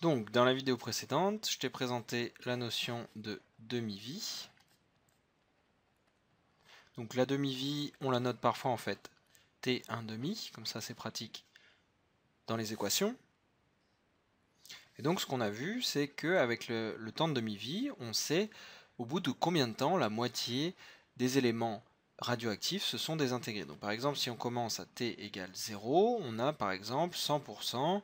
Donc, dans la vidéo précédente, je t'ai présenté la notion de demi-vie. Donc la demi-vie, on la note parfois en fait T1 demi, comme ça c'est pratique dans les équations. Et donc ce qu'on a vu, c'est qu'avec le, le temps de demi-vie, on sait au bout de combien de temps la moitié des éléments radioactifs se sont désintégrés. Donc par exemple, si on commence à T égale 0, on a par exemple 100%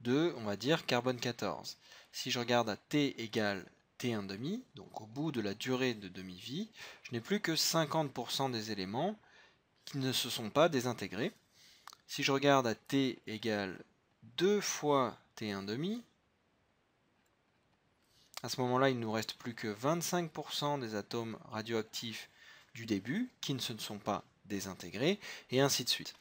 de, on va dire, carbone 14. Si je regarde à T égale T1 demi, donc au bout de la durée de demi-vie, je n'ai plus que 50% des éléments qui ne se sont pas désintégrés. Si je regarde à T égale 2 fois T1 demi, à ce moment-là, il ne nous reste plus que 25% des atomes radioactifs du début qui ne se sont pas désintégrés, et ainsi de suite.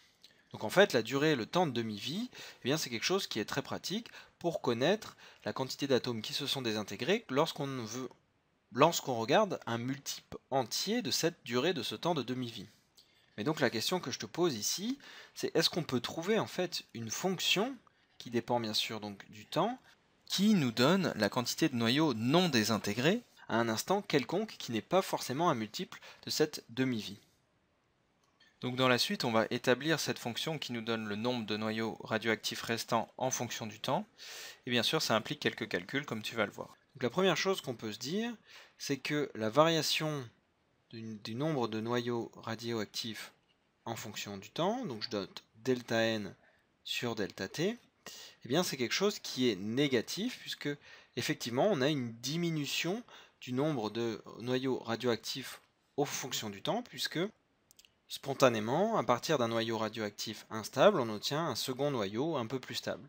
Donc en fait, la durée, le temps de demi-vie, eh bien c'est quelque chose qui est très pratique pour connaître la quantité d'atomes qui se sont désintégrés lorsqu'on veut lorsqu'on regarde un multiple entier de cette durée de ce temps de demi-vie. Mais donc la question que je te pose ici, c'est est-ce qu'on peut trouver en fait une fonction qui dépend bien sûr donc du temps qui nous donne la quantité de noyaux non désintégrés à un instant quelconque qui n'est pas forcément un multiple de cette demi-vie. Donc dans la suite, on va établir cette fonction qui nous donne le nombre de noyaux radioactifs restants en fonction du temps. Et bien sûr, ça implique quelques calculs, comme tu vas le voir. la première chose qu'on peut se dire, c'est que la variation du, nombre de noyaux radioactifs en fonction du temps, donc je note delta n sur delta t, et eh bien c'est quelque chose qui est négatif, puisque effectivement, on a une diminution du nombre de noyaux radioactifs en fonction du temps, puisque Spontanément, à partir d'un noyau radioactif instable, on obtient un second noyau un peu plus stable.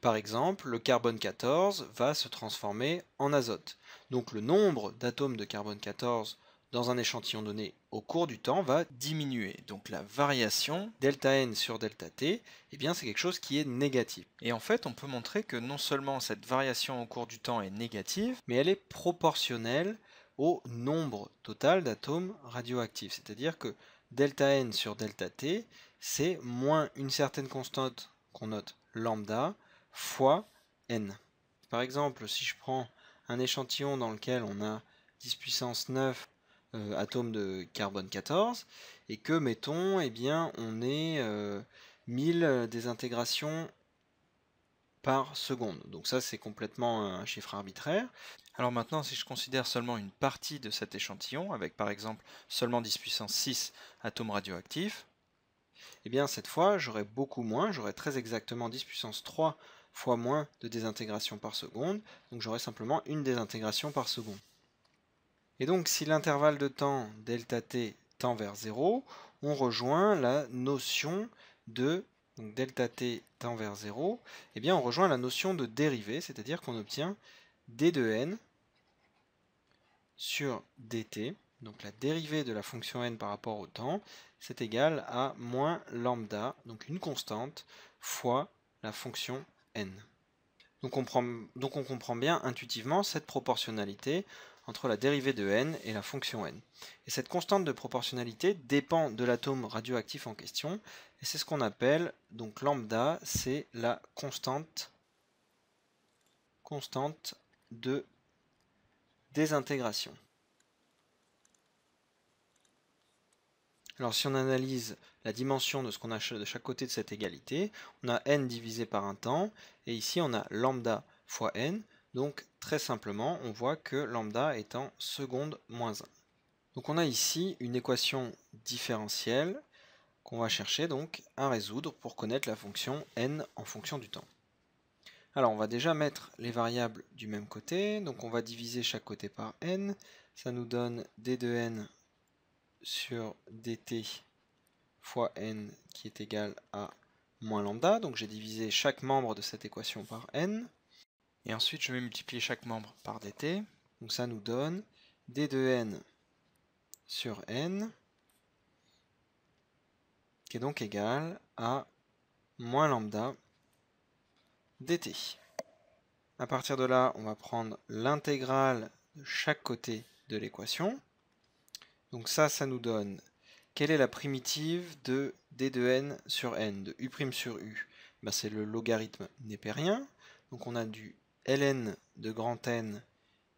Par exemple, le carbone 14 va se transformer en azote. Donc le nombre d'atomes de carbone 14 dans un échantillon donné au cours du temps va diminuer. Donc la variation delta n sur delta t, eh bien c'est quelque chose qui est négatif. Et en fait, on peut montrer que non seulement cette variation au cours du temps est négative, mais elle est proportionnelle au nombre total d'atomes radioactifs. C'est-à-dire que delta n sur delta t, c'est moins une certaine constante qu'on note lambda fois n. Par exemple, si je prends un échantillon dans lequel on a 10 puissance 9 euh, atomes de carbone 14 et que mettons eh bien on est 1000 euh, euh, désintégrations par seconde. Donc ça, c'est complètement euh, un chiffre arbitraire. Alors maintenant, si je considère seulement une partie de cet échantillon, avec par exemple seulement 10 puissance 6 atomes radioactifs, eh bien cette fois, j'aurai beaucoup moins, j'aurai très exactement 10 puissance 3 fois moins de désintégration par seconde, donc j'aurai simplement une désintégration par seconde. Et donc si l'intervalle de temps delta t tend vers 0, on rejoint la notion de donc delta t tend vers 0, eh bien on rejoint la notion de dérivée, c'est-à-dire qu'on obtient d de n sur dt, donc la dérivée de la fonction n par rapport au temps, c'est égal à moins lambda, donc une constante, fois la fonction n. Donc on, donc on comprend bien intuitivement cette proportionnalité entre la dérivée de n et la fonction n. Et cette constante de proportionnalité dépend de l'atome radioactif en question, et c'est ce qu'on appelle, donc lambda, c'est la constante, constante de désintégration. Alors si on analyse la dimension de ce qu'on a de chaque côté de cette égalité, on a n divisé par un temps, et ici on a lambda fois n, donc très simplement, on voit que lambda est en seconde moins 1. Donc on a ici une équation différentielle qu'on va chercher donc à résoudre pour connaître la fonction n en fonction du temps. Alors on va déjà mettre les variables du même côté, donc on va diviser chaque côté par n, ça nous donne d de n sur dt fois n qui est égal à moins lambda, donc j'ai divisé chaque membre de cette équation par n, et ensuite, je vais multiplier chaque membre par dt. Donc ça nous donne d de n sur n, qui est donc égal à moins lambda dt. A partir de là, on va prendre l'intégrale de chaque côté de l'équation. Donc ça, ça nous donne quelle est la primitive de d de n sur n, de u' sur u ben, C'est le logarithme népérien. Donc on a du ln de grand N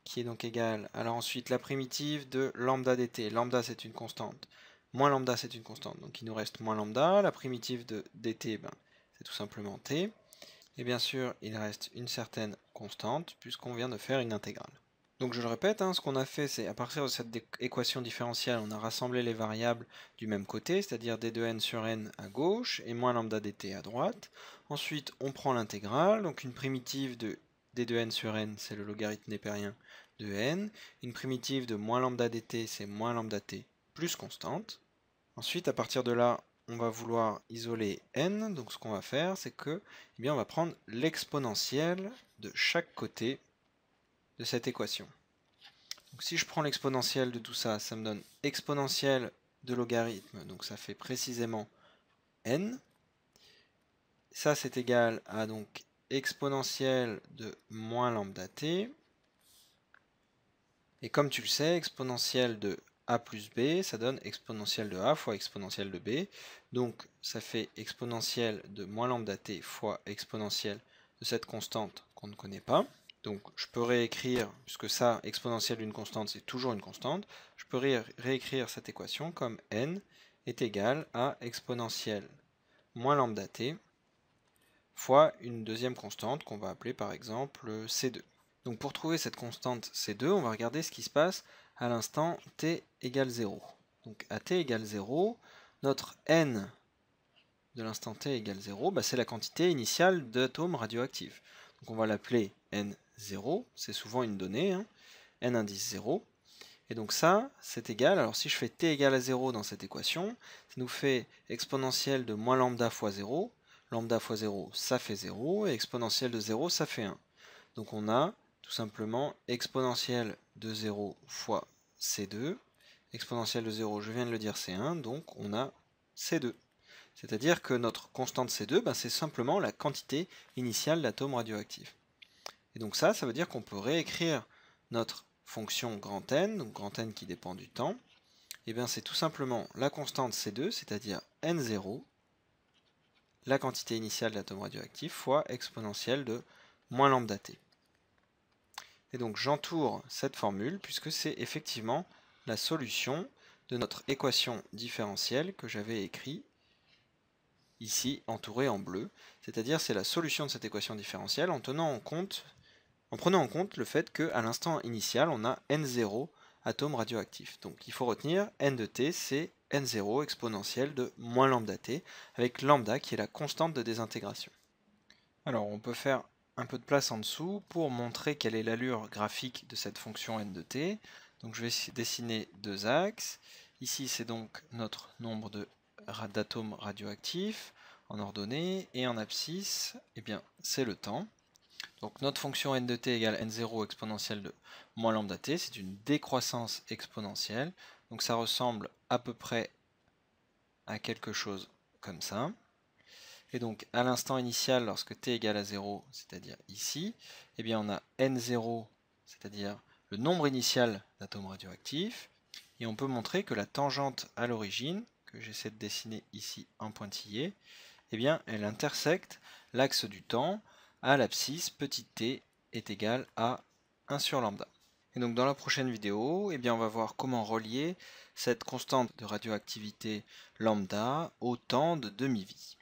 qui est donc égal alors ensuite la primitive de lambda dt. Lambda c'est une constante. Moins lambda c'est une constante. Donc il nous reste moins lambda. La primitive de dt eh ben, c'est tout simplement t. Et bien sûr il reste une certaine constante puisqu'on vient de faire une intégrale. Donc je le répète, hein, ce qu'on a fait c'est à partir de cette équation différentielle on a rassemblé les variables du même côté, c'est-à-dire d2n sur n à gauche et moins lambda dt à droite. Ensuite on prend l'intégrale, donc une primitive de de n sur n, c'est le logarithme népérien de n. Une primitive de moins lambda dt, c'est moins lambda t plus constante. Ensuite, à partir de là, on va vouloir isoler n. Donc ce qu'on va faire, c'est que eh bien, on va prendre l'exponentielle de chaque côté de cette équation. Donc si je prends l'exponentielle de tout ça, ça me donne exponentielle de logarithme, donc ça fait précisément n. Ça c'est égal à donc exponentielle de moins lambda t. Et comme tu le sais, exponentielle de a plus b, ça donne exponentielle de a fois exponentielle de b. Donc ça fait exponentielle de moins lambda t fois exponentielle de cette constante qu'on ne connaît pas. Donc je peux réécrire, puisque ça, exponentielle d'une constante, c'est toujours une constante, je peux réécrire cette équation comme n est égal à exponentielle moins lambda t fois une deuxième constante qu'on va appeler par exemple C2. Donc pour trouver cette constante C2, on va regarder ce qui se passe à l'instant t égale 0. Donc à t égale 0, notre n de l'instant t égale 0, bah c'est la quantité initiale d'atomes radioactifs. Donc on va l'appeler n0, c'est souvent une donnée, hein, n indice 0. Et donc ça, c'est égal, alors si je fais t égale à 0 dans cette équation, ça nous fait exponentielle de moins lambda fois 0, lambda fois 0, ça fait 0, et exponentielle de 0, ça fait 1. Donc on a tout simplement exponentielle de 0 fois C2, exponentielle de 0, je viens de le dire, c'est 1, donc on a C2. C'est-à-dire que notre constante C2, ben, c'est simplement la quantité initiale d'atomes radioactifs. Et donc ça, ça veut dire qu'on peut réécrire notre fonction grand N, donc grand N qui dépend du temps, et eh bien c'est tout simplement la constante C2, c'est-à-dire N0, la quantité initiale d'atomes radioactifs fois exponentielle de moins lambda t. Et donc j'entoure cette formule puisque c'est effectivement la solution de notre équation différentielle que j'avais écrite ici entourée en bleu, c'est-à-dire c'est la solution de cette équation différentielle en tenant en compte en prenant en compte le fait qu'à l'instant initial, on a n0 atomes radioactifs. Donc il faut retenir n de t, c'est n0 exponentielle de moins lambda t, avec lambda qui est la constante de désintégration. Alors on peut faire un peu de place en dessous pour montrer quelle est l'allure graphique de cette fonction n de t. Donc je vais dessiner deux axes. Ici c'est donc notre nombre d'atomes radioactifs en ordonnée et en abscisse, et eh bien c'est le temps. Donc notre fonction n de t égale n0 exponentielle de moins lambda t, c'est une décroissance exponentielle donc ça ressemble à peu près à quelque chose comme ça. Et donc à l'instant initial, lorsque t égale à 0, c'est-à-dire ici, eh bien on a n0, c'est-à-dire le nombre initial d'atomes radioactifs, et on peut montrer que la tangente à l'origine, que j'essaie de dessiner ici en pointillé, eh bien elle intersecte l'axe du temps à l'abscisse petit t est égal à 1 sur lambda. Et donc dans la prochaine vidéo, eh bien, on va voir comment relier cette constante de radioactivité lambda au temps de demi-vie.